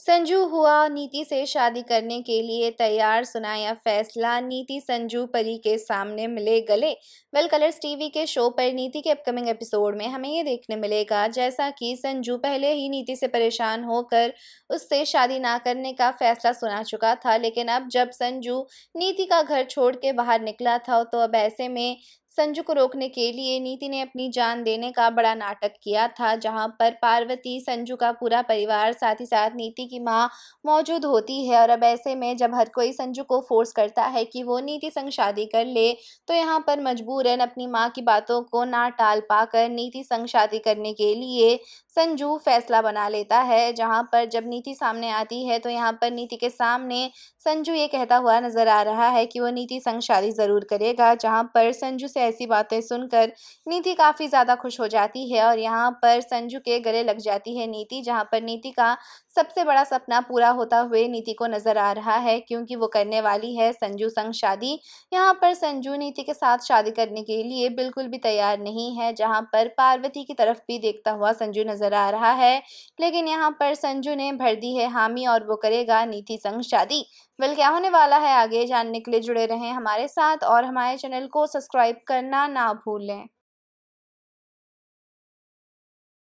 संजू हुआ नीति से शादी करने के लिए तैयार सुनाया फैसला नीति संजू परी के सामने मिले गले वेल कलर्स टीवी के शो पर नीति के अपकमिंग एपिसोड में हमें ये देखने मिलेगा जैसा कि संजू पहले ही नीति से परेशान होकर उससे शादी ना करने का फैसला सुना चुका था लेकिन अब जब संजू नीति का घर छोड़ के बाहर निकला था तो अब ऐसे में संजू को रोकने के लिए नीति ने अपनी जान देने का बड़ा नाटक किया था जहां पर पार्वती संजू का पूरा परिवार साथ ही साथ नीति की माँ मौजूद होती है और अब ऐसे में जब हर कोई संजू को फोर्स करता है कि वो नीति संग शादी कर ले तो यहाँ पर मजबूरन अपनी माँ की बातों को ना टाल पाकर नीति संग शादी करने के लिए संजू फैसला बना लेता है जहाँ पर जब नीति सामने आती है तो यहाँ पर नीति के सामने संजू ये कहता हुआ नजर आ रहा है कि वो नीति संग शादी ज़रूर करेगा जहाँ पर संजू से ऐसी बातें सुनकर नीति काफ़ी ज़्यादा खुश हो जाती है और यहाँ पर संजू के गले लग जाती है नीति जहाँ पर नीति का सबसे बड़ा सपना पूरा होता हुए नीति को नज़र आ रहा है क्योंकि वो करने वाली है संजू संग शादी यहाँ पर संजू नीति के साथ शादी करने के लिए बिल्कुल भी तैयार नहीं है जहाँ पर पार्वती की तरफ भी देखता हुआ संजू नज़र आ रहा है लेकिन यहाँ पर संजू ने भर दी है हामी और वो करेगा नीति संग शादी वेल क्या होने वाला है आगे जानने के लिए जुड़े रहें हमारे साथ और हमारे चैनल को सब्सक्राइब कर करना ना भूलें